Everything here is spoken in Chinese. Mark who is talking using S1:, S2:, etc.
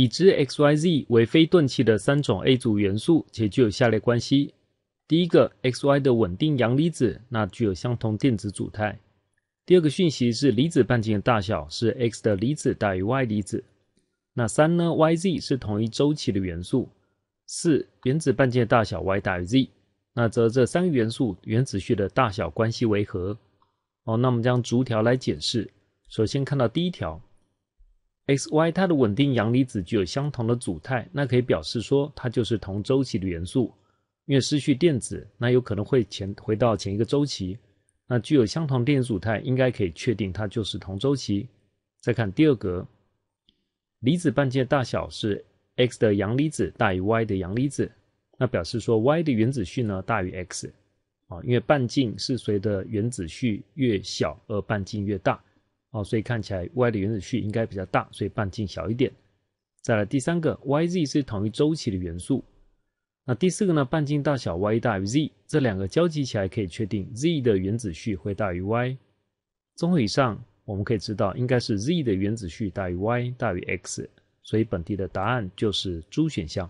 S1: 已知 X、Y、Z 为非钝器的三种 A 组元素，且具有下列关系：第一个，X、Y 的稳定阳离子，那具有相同电子组态；第二个讯息是离子半径的大小是 X 的离子大于 Y 离子。那三呢？Y、Z 是同一周期的元素。四，原子半径大小 Y 大于 Z。那则这三个元素原子序的大小关系为何？哦，那我们将逐条来解释。首先看到第一条。X、Y，它的稳定阳离子具有相同的组态，那可以表示说它就是同周期的元素。因为失去电子，那有可能会前回到前一个周期。那具有相同电子组态，应该可以确定它就是同周期。再看第二格，离子半径大小是 X 的阳离子大于 Y 的阳离子，那表示说 Y 的原子序呢大于 X。啊，因为半径是随着原子序越小而半径越大。哦，所以看起来 Y 的原子序应该比较大，所以半径小一点。再来第三个，Y、Z 是同一周期的元素，那第四个呢？半径大小 Y 大于 Z，这两个交集起来可以确定 Z 的原子序会大于 Y。综合以上，我们可以知道应该是 Z 的原子序大于 Y 大于 X，所以本题的答案就是 D 选项。